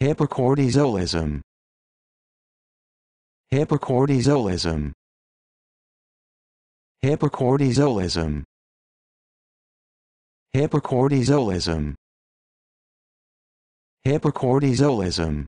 Hypercortisolism. Hypercortisolism. Hypercortisolism. Hypercortisolism. Hypercortisolism.